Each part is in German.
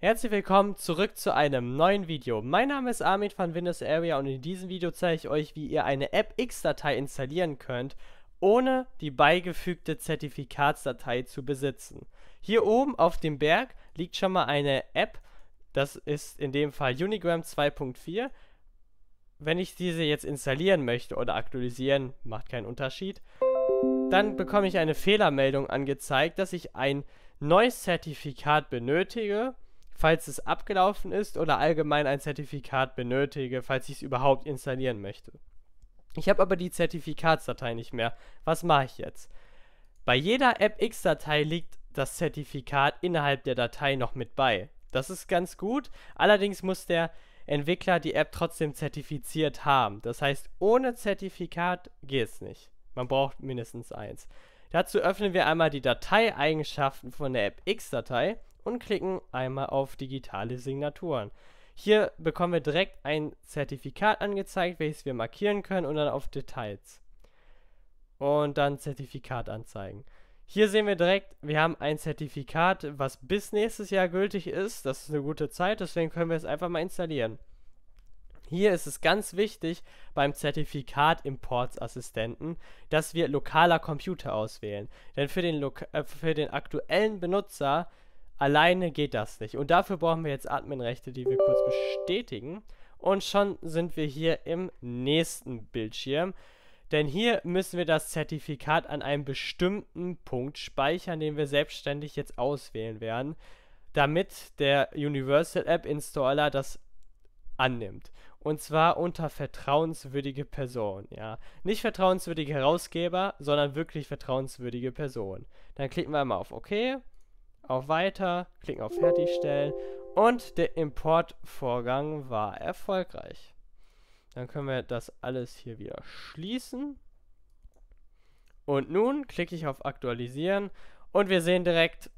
Herzlich willkommen zurück zu einem neuen Video. Mein Name ist Armin von Windows Area und in diesem Video zeige ich euch, wie ihr eine AppX-Datei installieren könnt, ohne die beigefügte Zertifikatsdatei zu besitzen. Hier oben auf dem Berg liegt schon mal eine App, das ist in dem Fall Unigram 2.4. Wenn ich diese jetzt installieren möchte oder aktualisieren, macht keinen Unterschied, dann bekomme ich eine Fehlermeldung angezeigt, dass ich ein neues Zertifikat benötige falls es abgelaufen ist oder allgemein ein Zertifikat benötige, falls ich es überhaupt installieren möchte. Ich habe aber die Zertifikatsdatei nicht mehr. Was mache ich jetzt? Bei jeder AppX-Datei liegt das Zertifikat innerhalb der Datei noch mit bei. Das ist ganz gut, allerdings muss der Entwickler die App trotzdem zertifiziert haben. Das heißt, ohne Zertifikat geht es nicht. Man braucht mindestens eins. Dazu öffnen wir einmal die Dateieigenschaften von der AppX-Datei und klicken einmal auf digitale Signaturen. Hier bekommen wir direkt ein Zertifikat angezeigt, welches wir markieren können und dann auf Details. Und dann Zertifikat anzeigen. Hier sehen wir direkt, wir haben ein Zertifikat, was bis nächstes Jahr gültig ist. Das ist eine gute Zeit, deswegen können wir es einfach mal installieren. Hier ist es ganz wichtig beim Zertifikat Imports Assistenten, dass wir lokaler Computer auswählen. Denn für den, äh, für den aktuellen Benutzer Alleine geht das nicht. Und dafür brauchen wir jetzt Adminrechte, die wir kurz bestätigen. Und schon sind wir hier im nächsten Bildschirm. Denn hier müssen wir das Zertifikat an einem bestimmten Punkt speichern, den wir selbstständig jetzt auswählen werden, damit der Universal App Installer das annimmt. Und zwar unter vertrauenswürdige Person, ja. Nicht vertrauenswürdige Herausgeber, sondern wirklich vertrauenswürdige Person. Dann klicken wir einmal auf OK auf Weiter, klicken auf Fertigstellen und der Importvorgang war erfolgreich. Dann können wir das alles hier wieder schließen. Und nun klicke ich auf Aktualisieren und wir sehen direkt,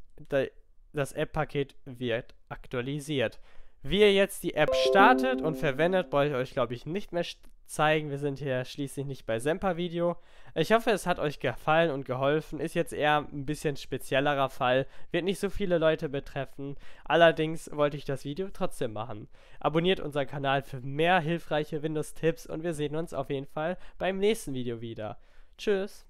das App-Paket wird aktualisiert. Wie ihr jetzt die App startet und verwendet, brauche ich euch, glaube ich, nicht mehr zeigen. Wir sind hier schließlich nicht bei Semper Video. Ich hoffe, es hat euch gefallen und geholfen. Ist jetzt eher ein bisschen speziellerer Fall, wird nicht so viele Leute betreffen. Allerdings wollte ich das Video trotzdem machen. Abonniert unseren Kanal für mehr hilfreiche Windows-Tipps und wir sehen uns auf jeden Fall beim nächsten Video wieder. Tschüss!